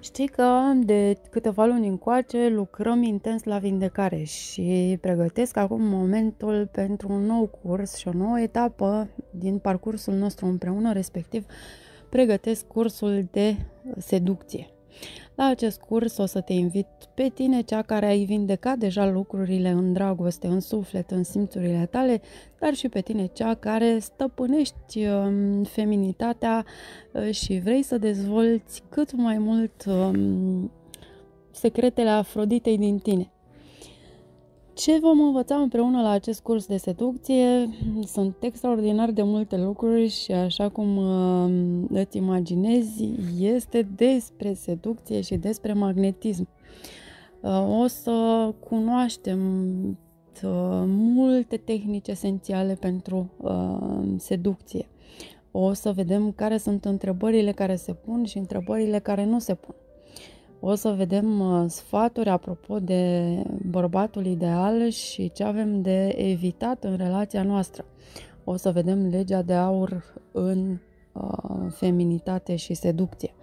Știi că de câteva luni încoace lucrăm intens la vindecare și pregătesc acum momentul pentru un nou curs și o nouă etapă din parcursul nostru împreună, respectiv pregătesc cursul de seducție. La acest curs o să te invit pe tine, cea care ai vindecat deja lucrurile în dragoste, în suflet, în simțurile tale, dar și pe tine, cea care stăpânești um, feminitatea uh, și vrei să dezvolți cât mai mult um, secretele Afroditei din tine. Ce vom învăța împreună la acest curs de seducție? Sunt extraordinar de multe lucruri și așa cum uh, îți imaginezi, este despre seducție și despre magnetism. Uh, o să cunoaștem uh, multe tehnici esențiale pentru uh, seducție. O să vedem care sunt întrebările care se pun și întrebările care nu se pun. O să vedem uh, sfaturi apropo de bărbatul ideal și ce avem de evitat în relația noastră. O să vedem legea de aur în uh, feminitate și seducție.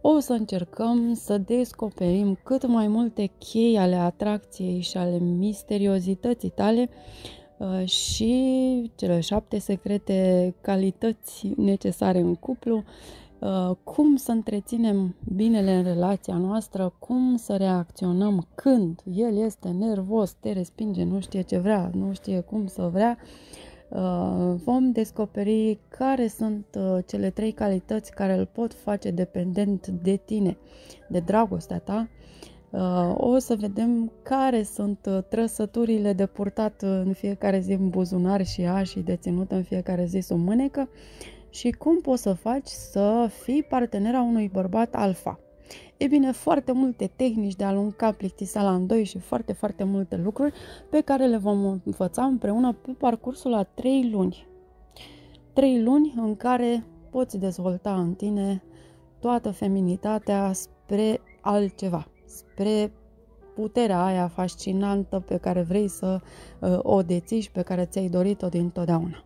O să încercăm să descoperim cât mai multe chei ale atracției și ale misteriozității tale Uh, și cele șapte secrete calități necesare în cuplu, uh, cum să întreținem binele în relația noastră, cum să reacționăm când el este nervos, te respinge, nu știe ce vrea, nu știe cum să vrea, uh, vom descoperi care sunt cele trei calități care îl pot face dependent de tine, de dragostea ta, Uh, o să vedem care sunt uh, trăsăturile de purtat în fiecare zi în buzunar și a și de ținut în fiecare zi sub mânecă și cum poți să faci să fii partenera unui bărbat alfa. E bine, foarte multe tehnici de a alunca plictiseala în doi și foarte, foarte multe lucruri pe care le vom învăța împreună pe parcursul a 3 luni. 3 luni în care poți dezvolta în tine toată feminitatea spre altceva spre puterea aia fascinantă pe care vrei să uh, o deții și pe care ți-ai dorit-o dintotdeauna.